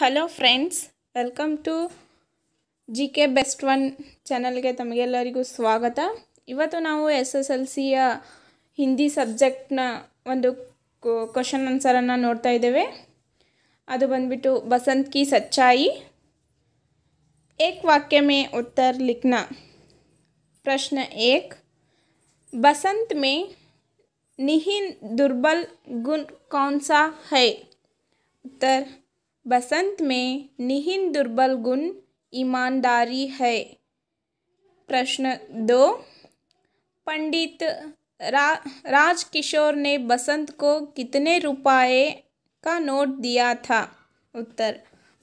hello friends welcome to G K best one channel तमेलू स्वागत इवत ना S S L Hindi subject वो क्वेश्चन आंसर नोड़ता अब बंदू बसंत की सच्चाई एक वाक्य में उत्तर लिखना प्रश्न एक बसंत में निहिन दुर्बल गुण कौन सा है उत्तर बसंत में निहिन दुर्बल गुण ईमानदारी है प्रश्न दो पंडित रा, राज किशोर ने बसंत को कितने रुपए का नोट दिया था उत्तर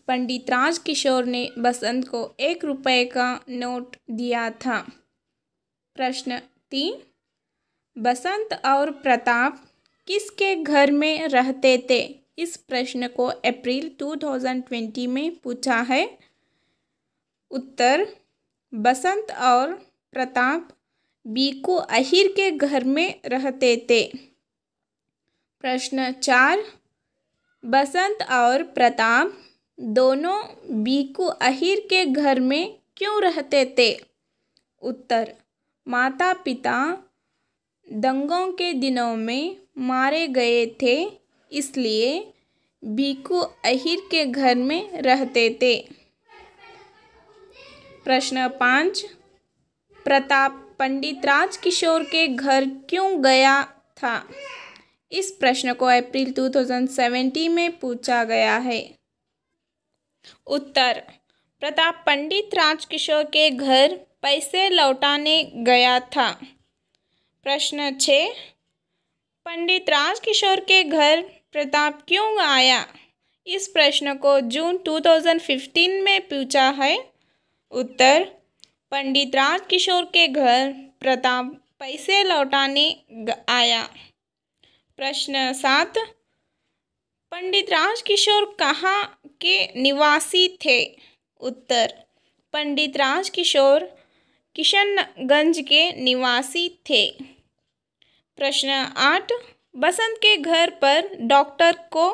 पंडित राज किशोर ने बसंत को एक रुपये का नोट दिया था प्रश्न तीन बसंत और प्रताप किसके घर में रहते थे इस प्रश्न को अप्रैल 2020 में पूछा है उत्तर बसंत और प्रताप बीकू अहिर के घर में रहते थे प्रश्न चार बसंत और प्रताप दोनों बीकू अहिर के घर में क्यों रहते थे उत्तर माता पिता दंगों के दिनों में मारे गए थे इसलिए बीकू अहिर के घर में रहते थे प्रश्न पाँच प्रताप पंडित राज किशोर के घर क्यों गया था इस प्रश्न को अप्रैल 2017 में पूछा गया है उत्तर प्रताप पंडित राज किशोर के घर पैसे लौटाने गया था प्रश्न छः पंडित राज किशोर के घर प्रताप क्यों आया इस प्रश्न को जून 2015 में पूछा है उत्तर पंडित राज किशोर के घर प्रताप पैसे लौटाने आया प्रश्न सात पंडित राज किशोर कहाँ के निवासी थे उत्तर पंडित राज किशोर किशनगंज के निवासी थे प्रश्न आठ बसंत के घर पर डॉक्टर को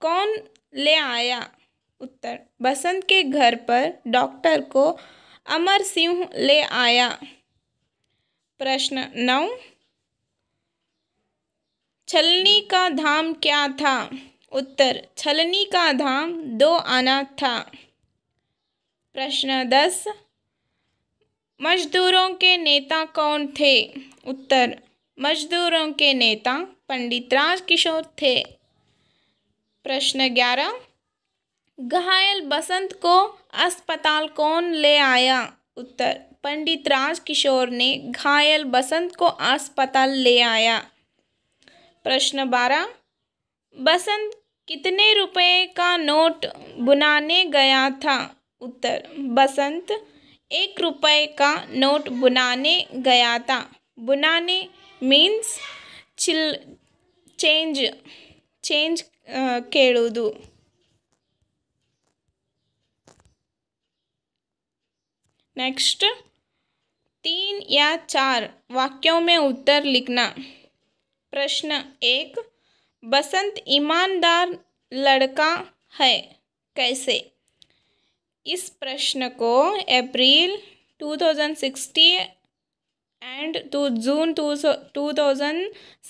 कौन ले आया उत्तर बसंत के घर पर डॉक्टर को अमर सिंह ले आया प्रश्न नौ छलनी का धाम क्या था उत्तर छलनी का धाम दो आना था प्रश्न दस मजदूरों के नेता कौन थे उत्तर मजदूरों के नेता पंडित राज किशोर थे प्रश्न ग्यारह घायल बसंत को अस्पताल कौन ले आया उत्तर पंडित राज किशोर ने घायल बसंत को अस्पताल ले आया प्रश्न बारह बसंत कितने रुपए का नोट बुनाने गया था उत्तर बसंत एक रुपए का नोट बुनाने गया था बुनाने मीन्स चिल चेंज चेंज ಕೇಳುವುದು नेक्स्ट तीन या चार वाक्यों में उत्तर लिखना प्रश्न एक बसंत ईमानदार लड़का है कैसे इस प्रश्न को April 2016 and to June two so two thousand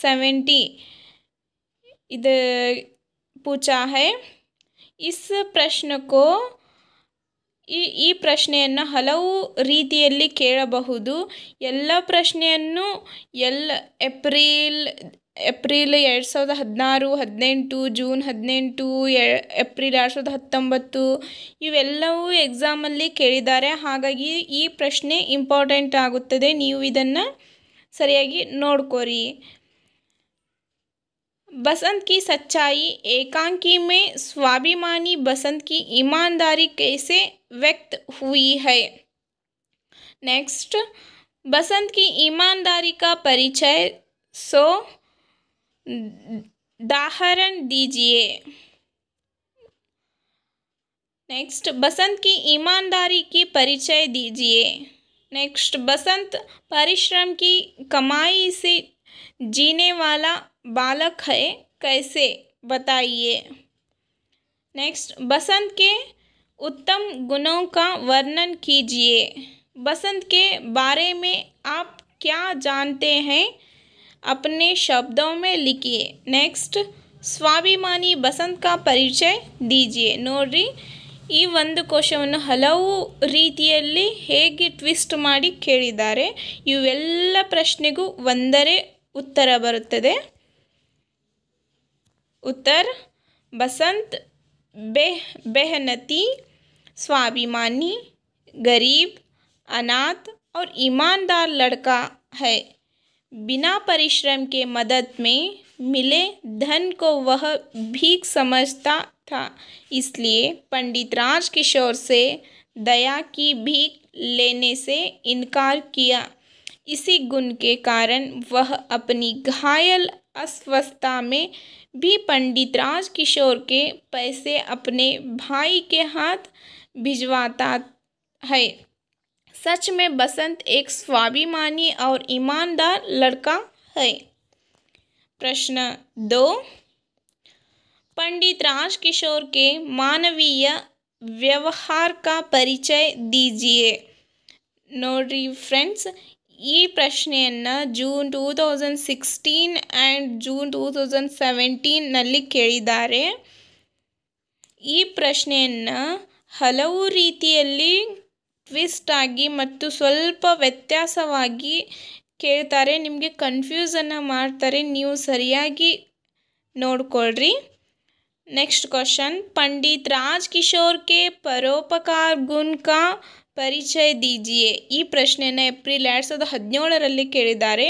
seventy ಇದು ಪೂಚಾ ಹೈ ಇಸ್ ಪ್ರಶ್ನಕ್ಕೂ ಈ ಈ ಪ್ರಶ್ನೆಯನ್ನು ಹಲವು ರೀತಿಯಲ್ಲಿ ಕೇಳಬಹುದು ಎಲ್ಲ ಪ್ರಶ್ನೆಯನ್ನು ಎಲ್ಲ ಎಪ್ರಿಲ್ ಏಪ್ರಿಲ್ ಎರಡು ಸಾವಿರದ ಹದಿನಾರು ಹದಿನೆಂಟು ಜೂನ್ ಹದಿನೆಂಟು ಏಪ್ರಿಲ್ ಎಪ್ರಿಲ್ ಎರಡು ಸಾವಿರದ ಹತ್ತೊಂಬತ್ತು ಇವೆಲ್ಲವೂ ಎಕ್ಸಾಮಲ್ಲಿ ಕೇಳಿದ್ದಾರೆ ಹಾಗಾಗಿ ಈ ಪ್ರಶ್ನೆ ಇಂಪಾರ್ಟೆಂಟ್ ಆಗುತ್ತದೆ ನೀವು ಇದನ್ನು ಸರಿಯಾಗಿ ನೋಡ್ಕೋರಿ ಬಸಂತ್ಕಿ ಸಚ್ಚಾಯಿ ಸಚ್ಚಾಯಿ ಏಕಾಂಕಿ ಮೇ ಸ್ವಾಭಿಮಾನಿ ಬಸಂತ್ ಕಿ ಇಮಾನ್ದಾರಿ ಕೈಸೆ व्यक्त ಹುಯಿ ಹೈ ನೆಕ್ಸ್ಟ್ ಬಸಂತ್ ಕಿ ईमानदारी उदाहरण दीजिए नेक्स्ट बसंत की ईमानदारी की परिचय दीजिए नेक्स्ट बसंत परिश्रम की कमाई से जीने वाला बालक है कैसे बताइए नेक्स्ट बसंत के उत्तम गुणों का वर्णन कीजिए बसंत के बारे में आप क्या जानते हैं अपने शब्दों में लिखिए ನೆಕ್ಸ್ಟ್ ಸ್ವಾಭಿಮಾನಿ ಕಾ ಪರಿಚಯ ದೀಜಿಯೆ ನೋಡ್ರಿ ಈ ಒಂದು ಕೋಶವನ್ನು ಹಲವು ರೀತಿಯಲ್ಲಿ ಹೇಗೆ ಟ್ವಿಸ್ಟ್ ಮಾಡಿ ಕೇಳಿದ್ದಾರೆ ಇವೆಲ್ಲ ಪ್ರಶ್ನೆಗೂ ಒಂದರೇ ಉತ್ತರ ಬರುತ್ತದೆ ಉತ್ತರ ಬಸಂತ್ ಬೆಹ್ ಬೆಹನತಿ ಸ್ವಾಭಿಮಾನಿ ಗರೀಬ್ ಅನಾಥ್ ಅವ್ರ ಇಮಾನ್ದಾರ್ ಲಡ್ಕಾ ಹೈ बिना परिश्रम के मदद में मिले धन को वह भीख समझता था इसलिए पंडित राज किशोर से दया की भीख लेने से इनकार किया इसी गुण के कारण वह अपनी घायल अस्वस्थता में भी पंडित राज किशोर के पैसे अपने भाई के हाथ भिजवाता है सच में बसंत एक स्वाभिमानी और ईमानदार लड़का है प्रश्न दो पंडित राज किशोर के मानवीय का ಪರಿಚಯ ದೀಜಿಯೆ ನೋಡ್ರಿ ಫ್ರೆಂಡ್ಸ್ ಈ ಪ್ರಶ್ನೆಯನ್ನು June two thousand sixteen and June two thousand ಸೆವೆಂಟೀನ್ನಲ್ಲಿ ಕೇಳಿದ್ದಾರೆ ಈ ಪ್ರಶ್ನೆಯನ್ನು ಹಲವು ರೀತಿಯಲ್ಲಿ ಟ್ವಿಸ್ಟ್ ಆಗಿ ಮತ್ತು ಸ್ವಲ್ಪ ವ್ಯತ್ಯಾಸವಾಗಿ ಕೇಳ್ತಾರೆ ನಿಮಗೆ ಕನ್ಫ್ಯೂಸನ್ನು ಮಾಡ್ತಾರೆ ನೀವು ಸರಿಯಾಗಿ ನೋಡ್ಕೊಳ್ರಿ ನೆಕ್ಸ್ಟ್ ಕ್ವಶನ್ ಪಂಡಿತ್ ರಾಜ್ ಕಿಶೋರ್ಗೆ ಪರೋಪಕಾರ ಕಾ ಪರಿಚಯ ದೀಜಿಯೇ ಈ ಪ್ರಶ್ನೆಯನ್ನು ಏಪ್ರಿಲ್ ಎರಡು ಸಾವಿರದ ಹದಿನೇಳರಲ್ಲಿ ಕೇಳಿದ್ದಾರೆ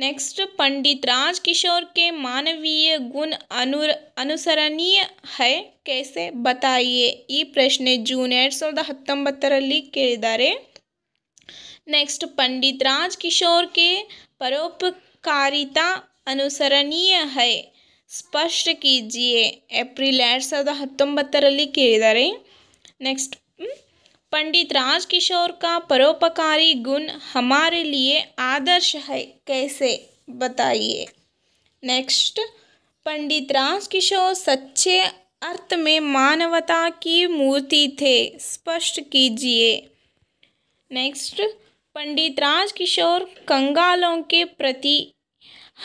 नेक्स्ट पंडित राज किशोर के मानवीय गुण अनु अनुसरणीय है कैसे बताइए यह प्रश्न जून एर सविद हतोबर कैक्स्ट पंडित राज किशोर के परोपकारिता अनुसरणीय है स्पष्ट कीजिए एप्रील एर सविद हतोबर नेक्स्ट पंडित राजकिशोर का परोपकारी गुण हमारे लिए आदर्श है कैसे बताइए नेक्स्ट पंडित राजकिशोर सच्चे अर्थ में मानवता की मूर्ति थे स्पष्ट कीजिए नेक्स्ट पंडित राजकिशोर कंगालों के प्रति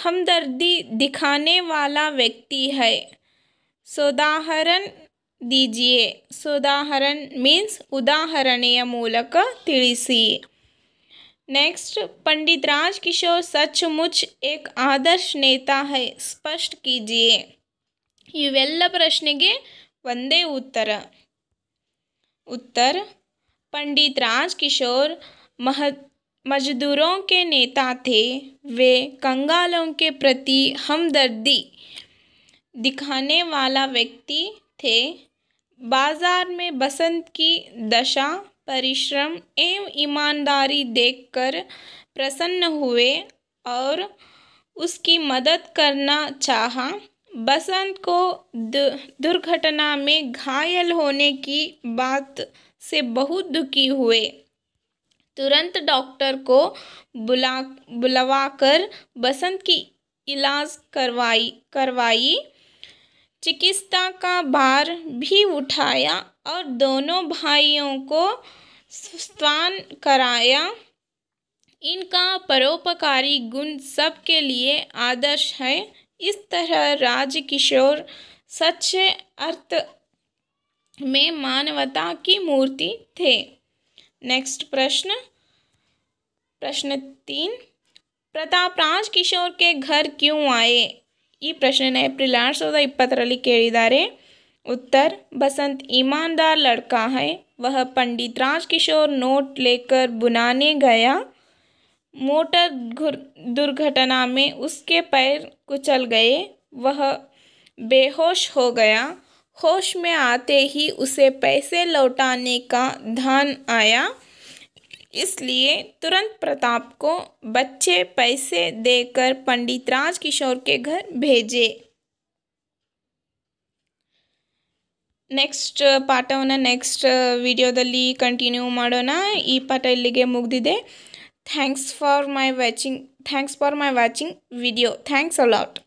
हमदर्दी दिखाने वाला व्यक्ति है सोदाहरण दीजिए ಸುಧಾಹರಣ್ मीन्स उदाहरण मूलक ತಿಳಿಸಿ नेक्स्ट पंडित राज किशोर सचमुच एक आदर्श नेता है स्पष्ट कीजिए प्रश्न के वंदे उत्तर उत्तर पंडित राज किशोर मह मजदूरों के नेता थे वे कंगालों के प्रति हमदर्दी दिखाने वाला व्यक्ति थे बाजार में बसंत की दशा परिश्रम एवं ईमानदारी देखकर प्रसन्न हुए और उसकी मदद करना चाहा बसंत को दुर्घटना में घायल होने की बात से बहुत दुखी हुए तुरंत डॉक्टर को बुला बुलवा कर बसंत की इलाज करवाई करवाई चिकित्सा का भार भी उठाया और दोनों भाइयों को स्वान कराया इनका परोपकारी गुण सबके लिए आदर्श है इस तरह राज किशोर सच्चे अर्थ में मानवता की मूर्ति थे नेक्स्ट प्रश्न प्रश्न तीन प्रताप राज किशोर के घर क्यों आए प्रश्न ने ಏಪ್ರಿಲ್ ಎರಡು ಸಾವಿರದ ಇಪ್ಪತ್ತರಲ್ಲಿ ಕೇಳಿದ್ದಾರೆ उत्तर बसंत ईमानदार लड़का है वह पंडित राजकिशोर नोट लेकर बुनाने गया मोटर दुर्घटना में उसके पैर कुचल गए वह बेहोश हो गया होश में आते ही उसे पैसे लौटाने का धन आया इसलिए तुरंत प्रताप को बच्चे पैसे देकर पंडित राज किशोर के घर भेजे नेक्स्ट पाठवन नेक्स्ट वीडियोदली कंटिन्यू मोना पाठ इगे मुगदे thanks for my watching thanks for my watching video thanks allot